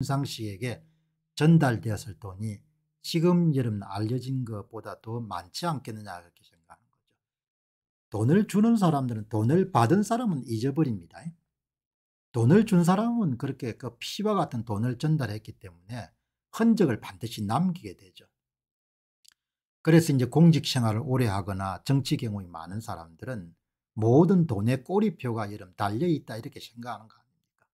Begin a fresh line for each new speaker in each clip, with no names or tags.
윤상 씨에게 전달되었을 돈이 지금 여러분 알려진 것보다 더 많지 않겠느냐 그렇게 생각하는 거죠. 돈을 주는 사람들은 돈을 받은 사람은 잊어버립니다. 돈을 준 사람은 그렇게 그 피와 같은 돈을 전달했기 때문에 흔적을 반드시 남기게 되죠. 그래서 이제 공직 생활을 오래 하거나 정치 경험이 많은 사람들은 모든 돈의 꼬리표가 여름 달려 있다 이렇게 생각하는 거 아닙니까?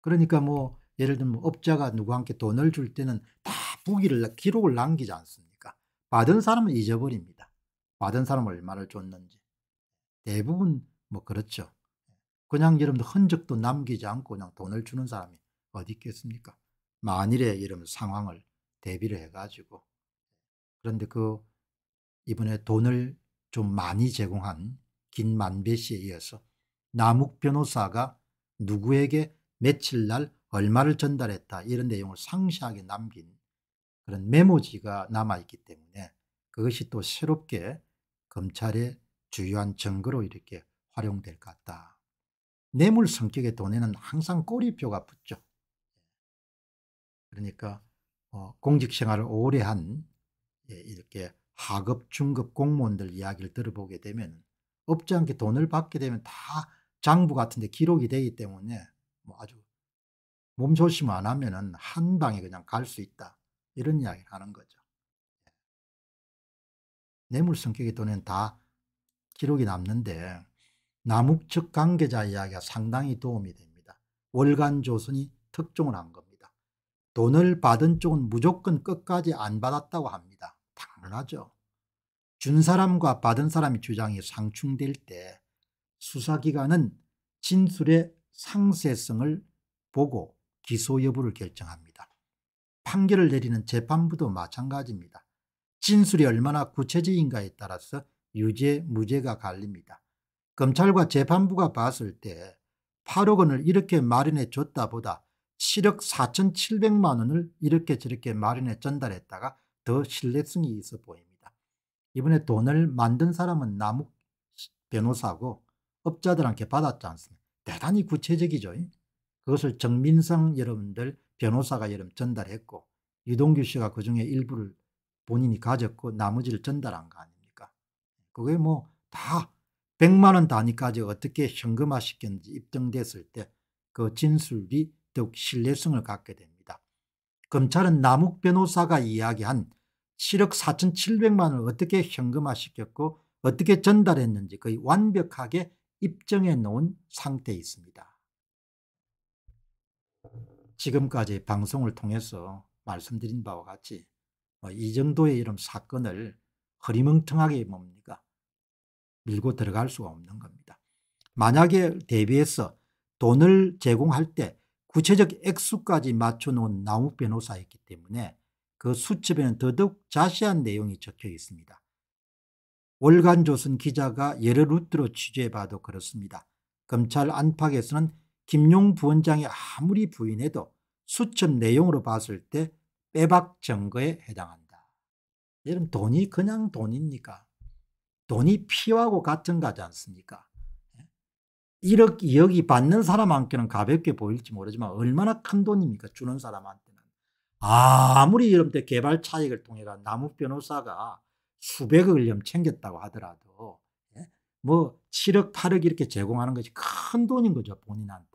그러니까 뭐 예를 들면 업자가 누구한테 돈을 줄 때는 다 부기를 기록을 남기지 않습니까? 받은 사람은 잊어버립니다. 받은 사람 얼마를 줬는지 대부분 뭐 그렇죠. 그냥 이름 흔적도 남기지 않고 그냥 돈을 주는 사람이 어디 있겠습니까? 만일의 이름 상황을 대비를 해가지고 그런데 그 이번에 돈을 좀 많이 제공한 김만배 씨에 이어서 남욱 변호사가 누구에게 며칠 날 얼마를 전달했다 이런 내용을 상세하게 남긴 그런 메모지가 남아있기 때문에 그것이 또 새롭게 검찰의 주요한 증거로 이렇게 활용될 것 같다. 뇌물 성격의 돈에는 항상 꼬리표가 붙죠. 그러니까 어, 공직생활을 오래 한 예, 이렇게 하급 중급 공무원들 이야기를 들어보게 되면 없지 않게 돈을 받게 되면 다 장부 같은데 기록이 되기 때문에 뭐 아주 몸조심 안 하면은 한 방에 그냥 갈 수 있다. 이런 이야기를 하는 거죠. 예. 뇌물 성격의 돈은 다 기록이 남는데 남욱측 관계자 이야기가 상당히 도움이 됩니다. 월간 조선이 특종을 한 겁니다. 돈을 받은 쪽은 무조건 끝까지 안 받았다고 합니다. 당연하죠. 준 사람과 받은 사람의 주장이 상충될 때 수사기관은 진술의 상세성을 보고 기소 여부를 결정합니다. 판결을 내리는 재판부도 마찬가지입니다. 진술이 얼마나 구체적인가에 따라서 유죄, 무죄가 갈립니다. 검찰과 재판부가 봤을 때 8억 원을 이렇게 마련해 줬다 보다 7억 4,700만 원을 이렇게 저렇게 마련해 전달했다가 더 신뢰성이 있어 보입니다. 이번에 돈을 만든 사람은 남욱 변호사고 업자들한테 받았지 않습니까? 대단히 구체적이죠. 그것을 정민상 여러분들 변호사가 여러분 전달했고 유동규 씨가 그중에 일부를 본인이 가졌고 나머지를 전달한 거 아닙니까? 그게 뭐 다 100만 원 단위까지 어떻게 현금화 시켰는지 입증됐을 때 그 진술이 더욱 신뢰성을 갖게 됩니다. 검찰은 남욱 변호사가 이야기한 7억 4,700만 원을 어떻게 현금화 시켰고 어떻게 전달했는지 거의 완벽하게 입증해 놓은 상태에 있습니다. 지금까지 방송을 통해서 말씀드린 바와 같이 뭐 이 정도의 이런 사건을 허리멍텅하게 뭡니까 밀고 들어갈 수가 없는 겁니다. 만약에 대비해서 돈을 제공할 때 구체적 액수까지 맞춰놓은 나무 변호사였기 때문에 그 수첩에는 더더욱 자세한 내용이 적혀 있습니다. 월간조선 기자가 여러 루트로 취재해봐도 그렇습니다. 검찰 안팎에서는 김용 부원장이 아무리 부인해도 수첩 내용으로 봤을 때 빼박 증거에 해당한다. 여러분 돈이 그냥 돈입니까? 돈이 피하고 같은 거지 않습니까? 1억, 2억이 받는 사람한테는 가볍게 보일지 모르지만 얼마나 큰 돈입니까? 주는 사람한테는. 아, 무리 이런 때 개발 차익을 통해가 나무 변호사가 수백억을 챙겼다고 하더라도 예? 뭐 7억, 8억 이렇게 제공하는 것이 큰 돈인 거죠, 본인한테.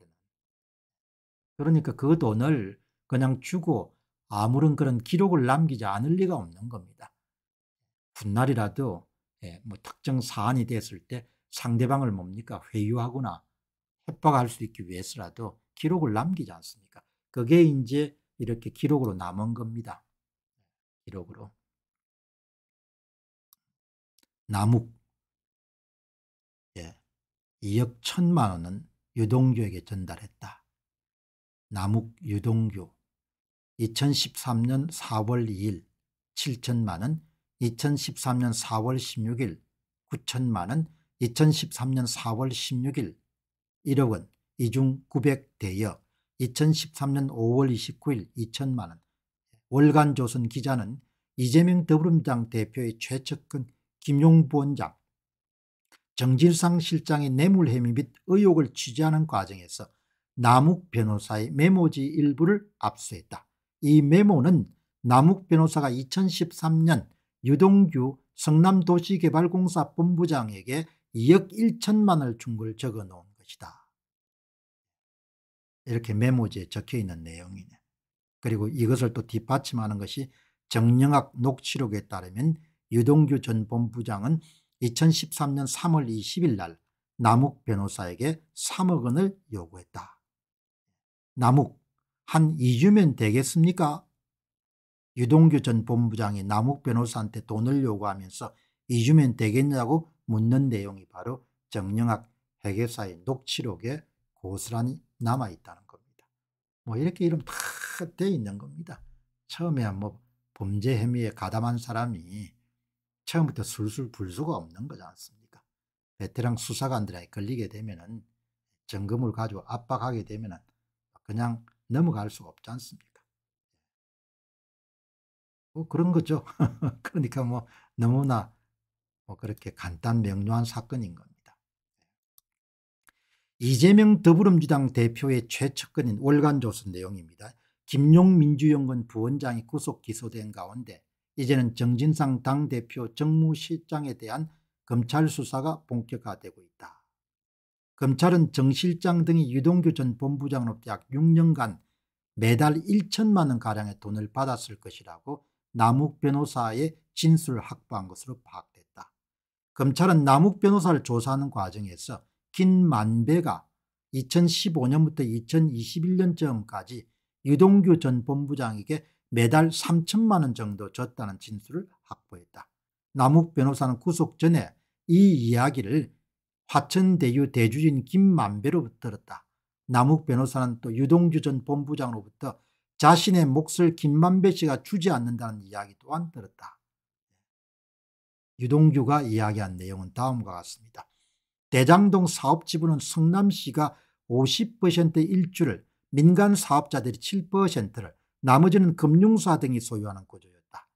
그러니까 그 돈을 그냥 주고 아무런 그런 기록을 남기지 않을 리가 없는 겁니다. 훗날이라도 예, 뭐 특정 사안이 됐을 때 상대방을 뭡니까 회유하거나 협박할 수 있기 위해서라도 기록을 남기지 않습니까? 그게 이제 이렇게 기록으로 남은 겁니다. 기록으로. 나무 예, 2억 천만 원은 유동규에게 전달했다. 남욱 유동규 2013년 4월 2일 7천만원 2013년 4월 16일 9천만원 2013년 4월 16일 1억원 이중 900대여 2013년 5월 29일 2천만원 월간 조선 기자는 이재명 더불어민주당 대표의 최측근 김용부 원장 정진상 실장의 뇌물 혐의 및 의혹을 취재하는 과정에서 남욱 변호사의 메모지 일부를 압수했다. 이 메모는 남욱 변호사가 2013년 유동규 성남도시개발공사 본부장에게 2억 1천만을 준 걸 적어 놓은 것이다. 이렇게 메모지에 적혀 있는 내용이네. 그리고 이것을 또 뒷받침하는 것이 정영학 녹취록에 따르면 유동규 전 본부장은 2013년 3월 20일 날 남욱 변호사에게 3억 원을 요구했다. 남욱 한 2주면 되겠습니까? 유동규 전 본부장이 남욱 변호사한테 돈을 요구하면서 2주면 되겠냐고 묻는 내용이 바로 정영학 회계사의 녹취록에 고스란히 남아있다는 겁니다. 뭐 이렇게 이름 팍돼 있는 겁니다. 처음에 뭐 범죄 혐의에 가담한 사람이 처음부터 술술 불 수가 없는 거지 않습니까? 베테랑 수사관들에 걸리게 되면은 정금을 가지고 압박하게 되면은 그냥 넘어갈 수가 없지 않습니까? 뭐 그런 거죠. 그러니까 뭐 너무나 뭐 그렇게 간단 명료한 사건인 겁니다. 이재명 더불어민주당 대표의 최측근인 월간 조선 내용입니다. 김용민주연구 부원장이 구속 기소된 가운데 이제는 정진상 당대표 정무실장에 대한 검찰 수사가 본격화되고 있다. 검찰은 정 실장 등이 유동규 전본부장으로약 6년간 매달 1천만 원가량의 돈을 받았을 것이라고 남욱 변호사의 진술을 확보한 것으로 파악됐다. 검찰은 남욱 변호사를 조사하는 과정에서 김만배가 2015년부터 2021년쯤까지 유동규 전 본부장에게 매달 3천만 원 정도 줬다는 진술을 확보했다. 남욱 변호사는 구속 전에 이 이야기를 화천대유 대주인 김만배로부터 들었다. 남욱 변호사는 또 유동주 전 본부장으로부터 자신의 몫을 김만배 씨가 주지 않는다는 이야기 또한 들었다. 유동규가 이야기한 내용은 다음과 같습니다. 대장동 사업 지분은 성남시가 50% 일주를 민간 사업자들이 7%를 나머지는 금융사 등이 소유하는 구조였다.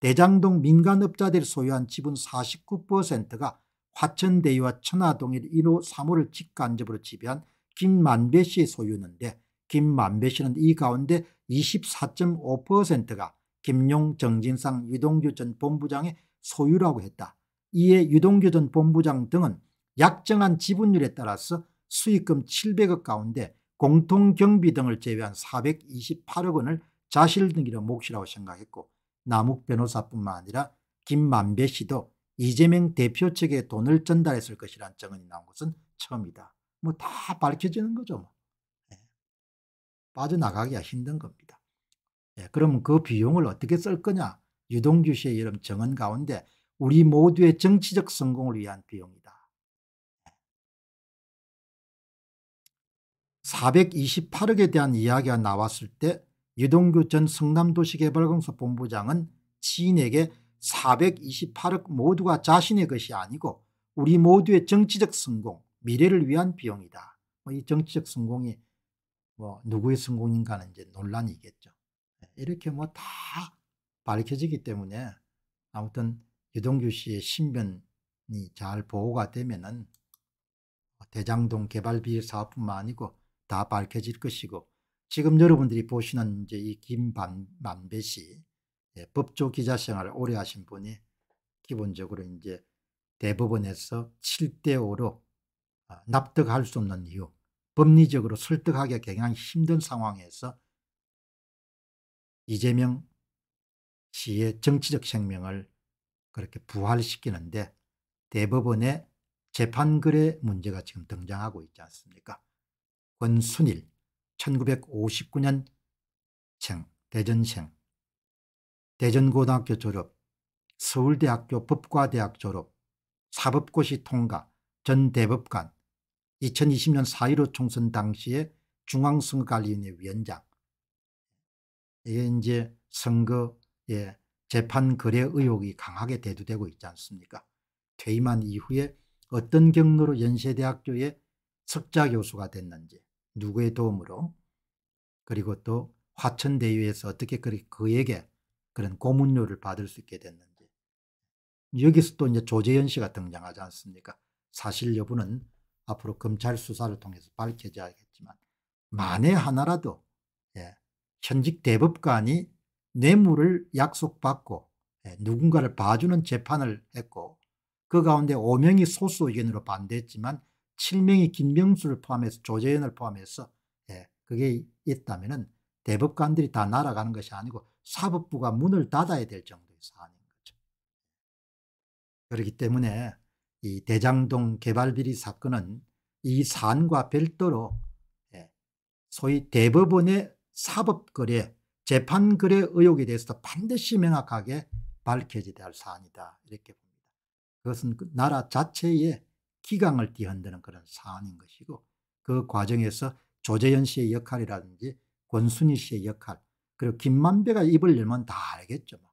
대장동 민간업자들이 소유한 지분 49%가 화천대유와 천화동일 1호 3호를 직간접으로 지배한 김만배 씨의 소유는데 김만배 씨는 이 가운데 24.5%가 김용 정진상 유동규 전 본부장의 소유라고 했다. 이에 유동규 전 본부장 등은 약정한 지분율에 따라서 수익금 700억 가운데 공통경비 등을 제외한 428억 원을 자실 등기로 몫이라고 생각했고 남욱 변호사뿐만 아니라 김만배 씨도 이재명 대표 측에 돈을 전달했을 것이라는 증언이 나온 것은 처음이다. 뭐 다 밝혀지는 거죠. 뭐. 네. 빠져나가기가 힘든 겁니다. 네. 그럼 그 비용을 어떻게 쓸 거냐? 유동규 씨의 이런 증언 가운데 우리 모두의 정치적 성공을 위한 비용이다. 428억에 예. 대한 이야기가 나왔을 때 유동규 전 성남도시개발공사 본부장은 지인에게 428억 모두가 자신의 것이 아니고 우리 모두의 정치적 성공, 미래를 위한 비용이다. 뭐 이 정치적 성공이 뭐 누구의 성공인가는 이제 논란이겠죠. 예, 이렇게 뭐 다 밝혀지기 때문에 아무튼 유동규 씨의 신변이 잘 보호가 되면은 대장동 개발 비일 사업뿐만 아니고 다 밝혀질 것이고 지금 여러분들이 보시는 이제 이 김만배 씨 예, 법조 기자 생활을 오래 하신 분이 기본적으로 이제 대법원에서 7대5로 아, 납득할 수 없는 이유, 법리적으로 설득하기가 굉장히 힘든 상황에서 이재명 씨의 정치적 생명을 그렇게 부활시키는데 대법원의 재판글의 문제가 지금 등장하고 있지 않습니까? 권순일, 1959년생, 대전생, 대전고등학교 졸업, 서울대학교 법과대학 졸업, 사법고시 통과, 전 대법관, 2020년 4.15 총선 당시에 중앙선거관리위원회 위원장. 이게 이제 선거에 재판 거래 의혹이 강하게 대두되고 있지 않습니까? 퇴임한 이후에 어떤 경로로 연세대학교의 석자 교수가 됐는지, 누구의 도움으로, 그리고 또 화천대유에서 어떻게 그에게 그런 고문료를 받을 수 있게 됐는지. 여기서 또 이제 조재현 씨가 등장하지 않습니까? 사실 여부는 앞으로 검찰 수사를 통해서 밝혀져야겠지만 만에 하나라도 예, 현직 대법관이 뇌물을 약속받고 예, 누군가를 봐주는 재판을 했고 그 가운데 5명이 소수 의견으로 반대했지만 7명이 김명수를 포함해서 조재현을 포함해서 예, 그게 있다면 대법관들이 다 날아가는 것이 아니고 사법부가 문을 닫아야 될 정도의 사안인 거죠. 그렇기 때문에 이 대장동 개발비리 사건은 이 사안과 별도로 예, 소위 대법원의 사법거래, 재판거래 의혹에 대해서도 반드시 명확하게 밝혀져야 할 사안이다 이렇게 봅니다. 그것은 그 나라 자체의 기강을 뒤흔드는 그런 사안인 것이고 그 과정에서 조재현 씨의 역할이라든지 권순희 씨의 역할 그리고 김만배가 입을 열면 다 알겠죠. 뭐.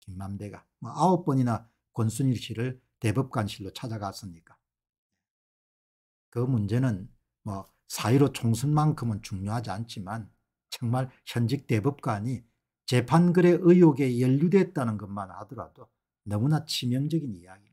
김만배가 뭐 아홉 번이나 권순일 씨를 대법관실로 찾아갔으니까 그 문제는 뭐 사이로 총선만큼은 중요하지 않지만 정말 현직 대법관이 재판글의 의혹에 연루됐다는 것만 하더라도 너무나 치명적인 이야기.